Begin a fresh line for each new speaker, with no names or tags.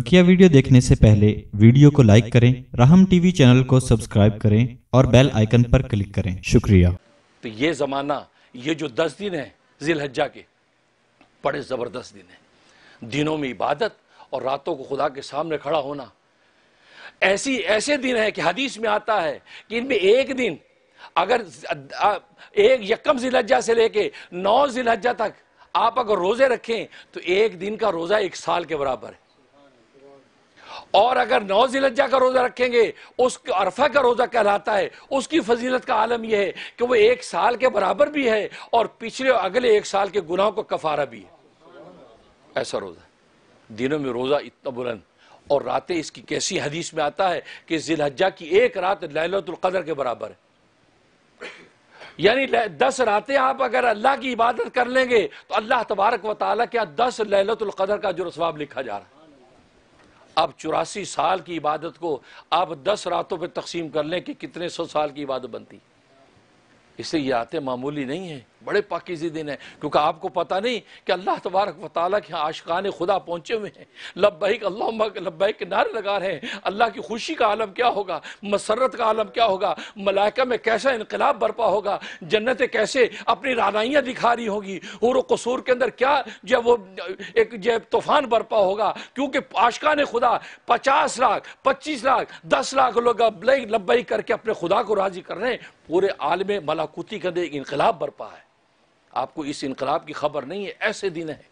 बकिया वीडियो देखने से पहले वीडियो को लाइक करें राहम टीवी चैनल को सब्सक्राइब करें और बेल आइकन पर क्लिक करें शुक्रिया
तो ये ज़माना ये जो दस दिन है जिलहज्जा के बड़े ज़बरदस्त दिन है दिनों में इबादत और रातों को खुदा के सामने खड़ा होना ऐसी ऐसे दिन है कि हदीस में आता है कि इनमें एक दिन अगर एक यकम जिलहज्जा से लेके नौ जिलहज्जा तक आप अगर रोज़े रखें तो एक दिन का रोज़ा एक साल के बराबर है और अगर नौ लज्जा का रोज़ा रखेंगे उस अरफा का रोज़ा कहलाता है उसकी फजीलत का आलम यह है कि वो एक साल के बराबर भी है और पिछले अगले एक साल के गुनाहों का कफारा भी है ऐसा रोज़ा दिनों में रोज़ा इतना बुलंद और रातें इसकी कैसी हदीस में आता है कि जिलहजा की एक रात लहलतुल्कदर के बराबर है यानी दस रातें आप अगर अल्लाह की इबादत कर लेंगे तो अल्लाह तबारक व ताली के दस लहलतुल्कदर का जो रसवाब लिखा जा रहा है आप चौरासी साल की इबादत को आप दस रातों पर तकसीम कर लें कि कितने सौ साल की इबादत बनती इससे यह आते मामूली नहीं है बड़े पाकिजी दिन है क्योंकि आपको पता नहीं कि अल्लाह तबारक वाली के यहाँ आशकान खुदा पहुँचे हुए हैं लब्बैक अल्लाह के नारे लगा रहे हैं अल्लाह की खुशी का आलम क्या होगा मसरत का आलम क्या होगा मलाइका में कैसा इनकलाब बरपा होगा जन्नतें कैसे अपनी रानाइयाँ दिखा रही होगी और कसूर के अंदर क्या जो वो एक जो तूफान बरपा होगा क्योंकि आशकान खुदा पचास लाख पच्चीस लाख दस लाख लोग लब्बई करके अपने खुदा को राजी कर रहे हैं पूरे आलम मलाकुती के अंदर इनकलाब बरपा है आपको इस इनकलाब की खबर नहीं है ऐसे दिन है